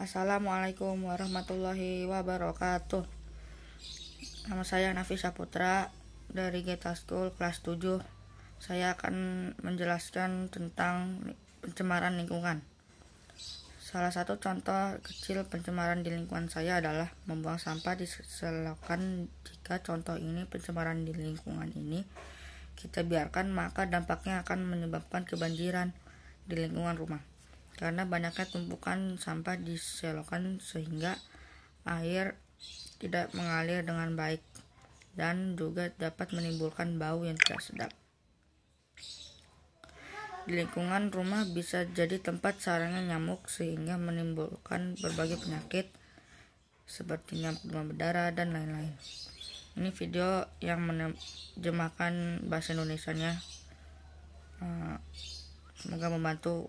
Assalamualaikum warahmatullahi wabarakatuh Nama saya Nafisa Putra dari Geta School kelas 7 Saya akan menjelaskan tentang pencemaran lingkungan Salah satu contoh kecil pencemaran di lingkungan saya adalah membuang sampah di selokan jika contoh ini pencemaran di lingkungan ini kita biarkan maka dampaknya akan menyebabkan kebanjiran di lingkungan rumah karena banyaknya tumpukan sampah di selokan sehingga air tidak mengalir dengan baik dan juga dapat menimbulkan bau yang tidak sedap. Di lingkungan rumah bisa jadi tempat sarangnya nyamuk sehingga menimbulkan berbagai penyakit seperti nyamuk demam berdarah dan lain-lain. Ini video yang menerjemahkan bahasa Indonesia-nya. Eh, semoga membantu